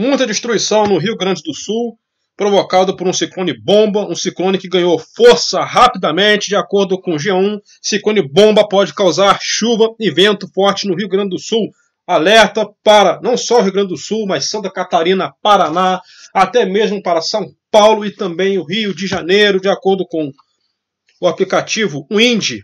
Muita destruição no Rio Grande do Sul, provocada por um ciclone bomba, um ciclone que ganhou força rapidamente, de acordo com o G1. Ciclone bomba pode causar chuva e vento forte no Rio Grande do Sul. Alerta para não só o Rio Grande do Sul, mas Santa Catarina, Paraná, até mesmo para São Paulo e também o Rio de Janeiro, de acordo com o aplicativo Windy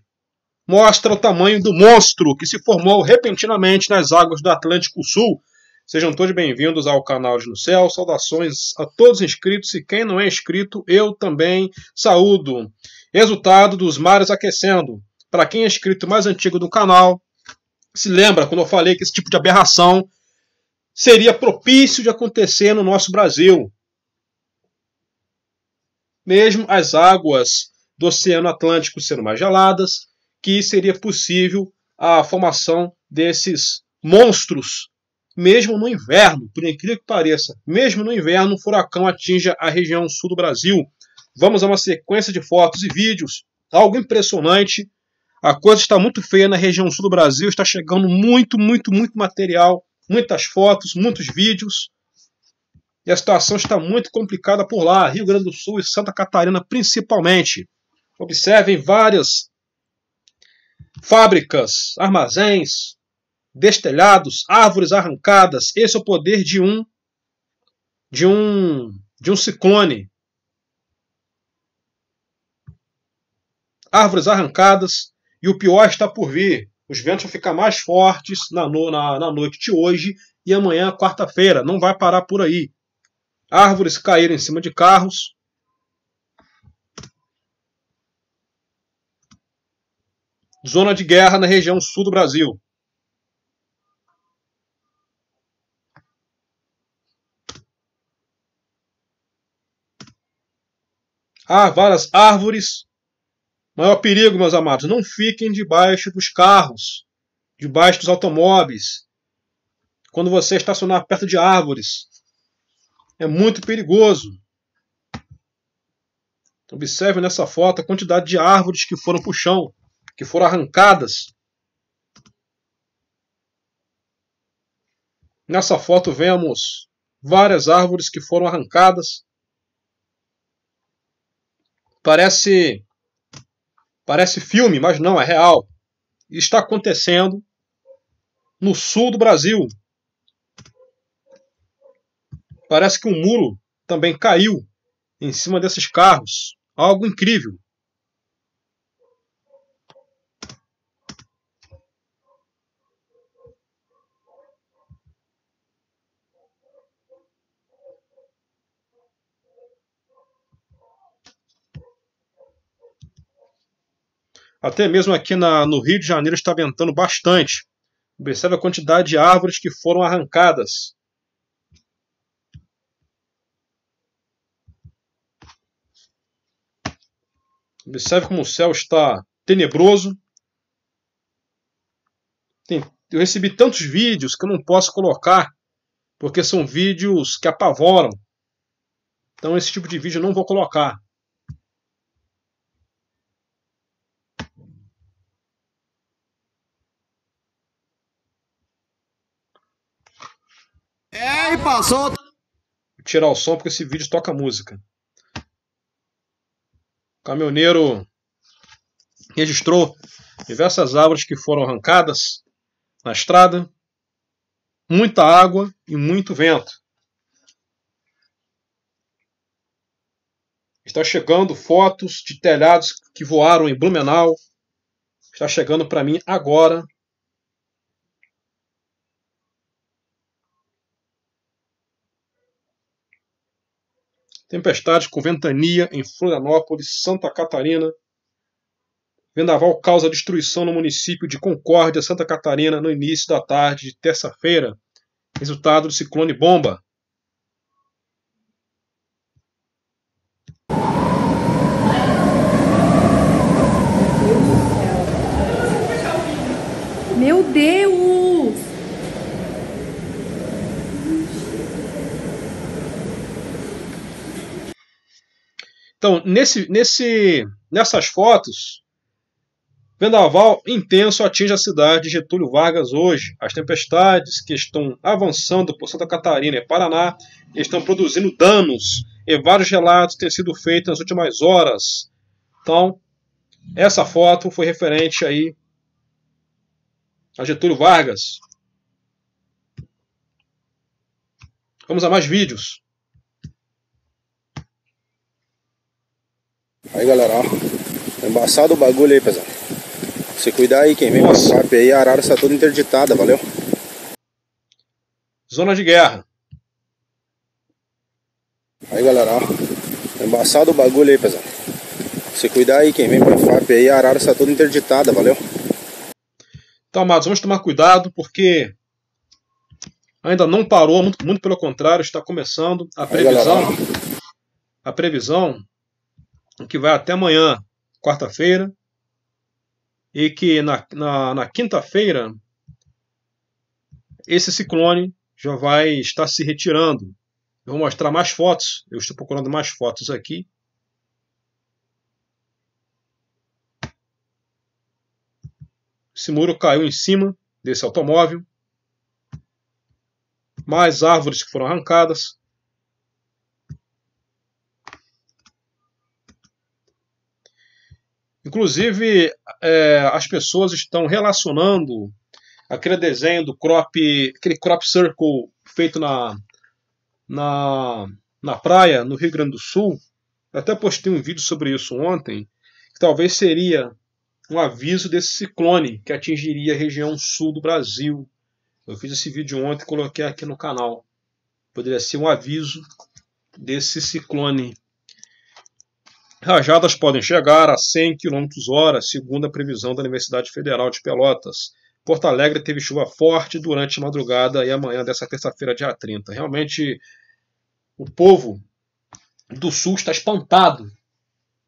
mostra o tamanho do monstro que se formou repentinamente nas águas do Atlântico Sul Sejam todos bem-vindos ao canal de No Céu. Saudações a todos inscritos e quem não é inscrito, eu também saúdo. Resultado dos mares aquecendo. Para quem é inscrito mais antigo do canal, se lembra quando eu falei que esse tipo de aberração seria propício de acontecer no nosso Brasil. Mesmo as águas do Oceano Atlântico sendo mais geladas, que seria possível a formação desses monstros mesmo no inverno, por incrível que pareça. Mesmo no inverno, o furacão atinja a região sul do Brasil. Vamos a uma sequência de fotos e vídeos. Algo impressionante. A coisa está muito feia na região sul do Brasil. Está chegando muito, muito, muito material. Muitas fotos, muitos vídeos. E a situação está muito complicada por lá. Rio Grande do Sul e Santa Catarina, principalmente. Observem várias fábricas, armazéns, destelhados, árvores arrancadas. Esse é o poder de um de um de um ciclone. Árvores arrancadas e o pior está por vir. Os ventos vão ficar mais fortes na, no, na, na noite de hoje e amanhã, quarta-feira. Não vai parar por aí. Árvores caíram em cima de carros. Zona de guerra na região sul do Brasil. Há várias árvores. Maior perigo, meus amados, não fiquem debaixo dos carros, debaixo dos automóveis. Quando você estacionar perto de árvores, é muito perigoso. Observe nessa foto a quantidade de árvores que foram para o chão, que foram arrancadas. Nessa foto vemos várias árvores que foram arrancadas Parece parece filme, mas não, é real. Está acontecendo no sul do Brasil. Parece que um muro também caiu em cima desses carros. Algo incrível. Até mesmo aqui na, no Rio de Janeiro está ventando bastante. Observe a quantidade de árvores que foram arrancadas. Observe como o céu está tenebroso. Tem, eu recebi tantos vídeos que eu não posso colocar, porque são vídeos que apavoram. Então esse tipo de vídeo eu não vou colocar. É, e passou. Vou tirar o som porque esse vídeo toca música. O caminhoneiro registrou diversas árvores que foram arrancadas na estrada, muita água e muito vento. Está chegando fotos de telhados que voaram em Blumenau. Está chegando para mim agora Tempestades com ventania em Florianópolis, Santa Catarina. Vendaval causa destruição no município de Concórdia, Santa Catarina, no início da tarde de terça-feira. Resultado do ciclone bomba. Então, nesse, nesse, nessas fotos, vendaval intenso atinge a cidade de Getúlio Vargas hoje. As tempestades que estão avançando por Santa Catarina e Paraná estão produzindo danos e vários relatos têm sido feitos nas últimas horas. Então, essa foto foi referente aí a Getúlio Vargas. Vamos a mais vídeos. Aí galera, ó. Tá embaçado o bagulho aí, pesado. Se cuidar aí, quem vem com sapo aí, a arara está toda interditada, valeu? Zona de guerra. Aí galera, ó. Tá embaçado o bagulho aí, pesado. Se cuidar aí, quem vem pra FAP aí, a arara está toda interditada, valeu? Então, amados, vamos tomar cuidado porque ainda não parou, muito, muito pelo contrário, está começando a previsão. Aí, galera, a previsão que vai até amanhã, quarta-feira, e que na, na, na quinta-feira esse ciclone já vai estar se retirando. Eu vou mostrar mais fotos, eu estou procurando mais fotos aqui. Esse muro caiu em cima desse automóvel. Mais árvores que foram arrancadas. Inclusive, é, as pessoas estão relacionando aquele desenho do crop, aquele crop circle feito na, na, na praia, no Rio Grande do Sul. Eu até postei um vídeo sobre isso ontem, que talvez seria um aviso desse ciclone que atingiria a região sul do Brasil. Eu fiz esse vídeo ontem e coloquei aqui no canal. Poderia ser um aviso desse ciclone Rajadas podem chegar a 100 km hora, segundo a previsão da Universidade Federal de Pelotas. Porto Alegre teve chuva forte durante a madrugada e amanhã dessa terça-feira, dia 30. Realmente, o povo do Sul está espantado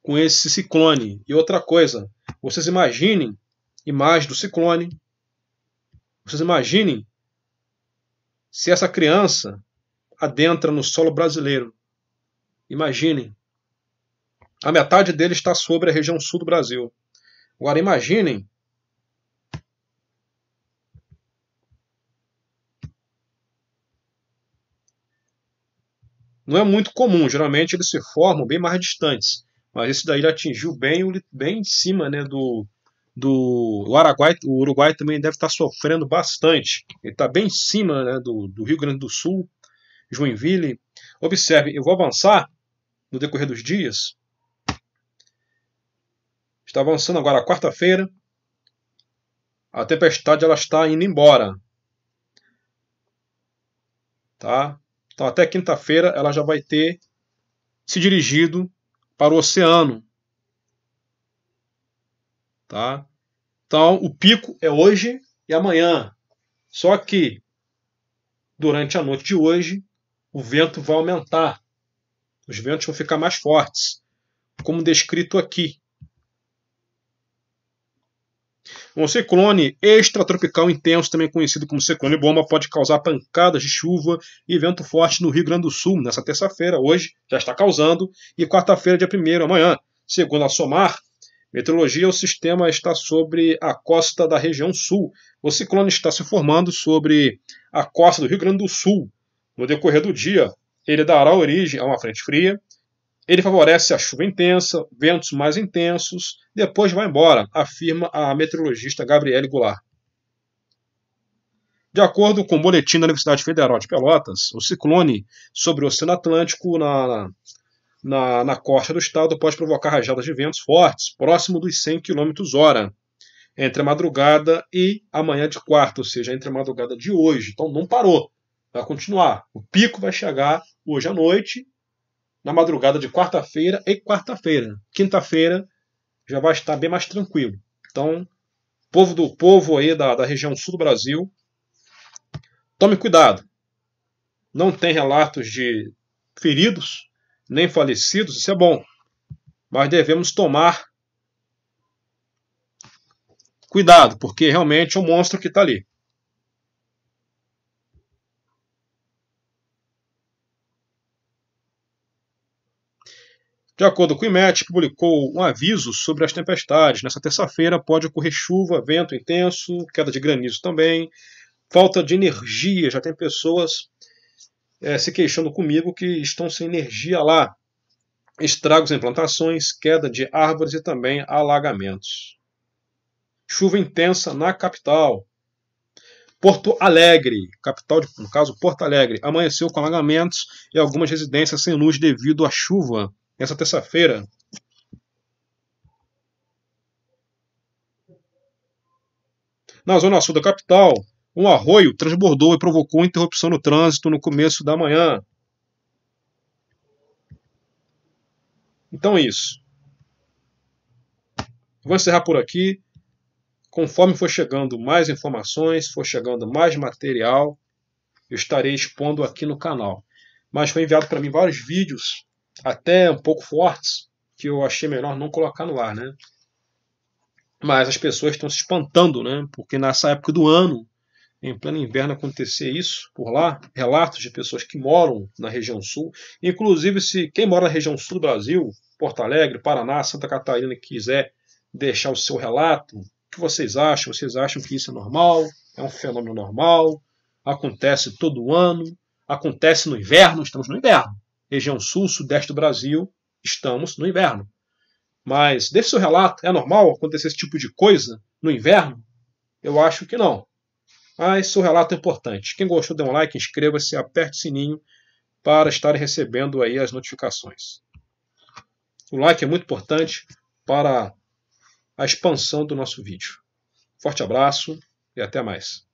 com esse ciclone. E outra coisa, vocês imaginem imagem do ciclone. Vocês imaginem se essa criança adentra no solo brasileiro. Imaginem a metade dele está sobre a região sul do Brasil. Agora imaginem Não é muito comum, geralmente eles se formam bem mais distantes, mas esse daí atingiu bem, bem em cima né, do, do o Araguai, o Uruguai também deve estar sofrendo bastante. Ele está bem em cima né, do, do Rio Grande do Sul, Joinville. Observe, eu vou avançar no decorrer dos dias Está avançando agora a quarta-feira. A tempestade ela está indo embora. Tá? Então até quinta-feira ela já vai ter se dirigido para o oceano. Tá? Então o pico é hoje e amanhã. Só que durante a noite de hoje o vento vai aumentar. Os ventos vão ficar mais fortes, como descrito aqui. Um ciclone extratropical intenso, também conhecido como ciclone bomba, pode causar pancadas de chuva e vento forte no Rio Grande do Sul nessa terça-feira, hoje já está causando, e quarta-feira, dia 1 amanhã. Segundo a SOMAR, meteorologia, o sistema está sobre a costa da região sul. O ciclone está se formando sobre a costa do Rio Grande do Sul. No decorrer do dia, ele dará origem a uma frente fria ele favorece a chuva intensa, ventos mais intensos, depois vai embora, afirma a meteorologista Gabriele Goulart. De acordo com o boletim da Universidade Federal de Pelotas, o ciclone sobre o Oceano Atlântico na, na, na costa do estado pode provocar rajadas de ventos fortes, próximo dos 100 km hora, entre a madrugada e amanhã de quarta, ou seja, entre a madrugada de hoje. Então não parou, vai continuar. O pico vai chegar hoje à noite na madrugada de quarta-feira e quarta-feira. Quinta-feira já vai estar bem mais tranquilo. Então, povo do povo aí da, da região sul do Brasil, tome cuidado. Não tem relatos de feridos nem falecidos, isso é bom. Mas devemos tomar cuidado, porque realmente é um monstro que está ali. De acordo com o IMET, publicou um aviso sobre as tempestades. Nessa terça-feira pode ocorrer chuva, vento intenso, queda de granizo também, falta de energia. Já tem pessoas é, se queixando comigo que estão sem energia lá. Estragos em plantações, queda de árvores e também alagamentos. Chuva intensa na capital. Porto Alegre, capital, de, no caso Porto Alegre, amanheceu com alagamentos e algumas residências sem luz devido à chuva nessa terça-feira. Na zona sul da capital, um arroio transbordou e provocou interrupção no trânsito no começo da manhã. Então é isso. Vou encerrar por aqui. Conforme for chegando mais informações, for chegando mais material, eu estarei expondo aqui no canal. Mas foi enviado para mim vários vídeos até um pouco fortes, que eu achei melhor não colocar no ar, né? Mas as pessoas estão se espantando, né? Porque nessa época do ano, em pleno inverno, acontecer isso por lá, relatos de pessoas que moram na região sul, inclusive se quem mora na região sul do Brasil, Porto Alegre, Paraná, Santa Catarina, quiser deixar o seu relato, o que vocês acham? Vocês acham que isso é normal? É um fenômeno normal? Acontece todo ano? Acontece no inverno? Estamos no inverno região sul, sudeste do Brasil, estamos no inverno. Mas, desse seu relato, é normal acontecer esse tipo de coisa no inverno? Eu acho que não. Mas seu relato é importante. Quem gostou, dê um like, inscreva-se, aperte o sininho para estar recebendo aí as notificações. O like é muito importante para a expansão do nosso vídeo. Forte abraço e até mais.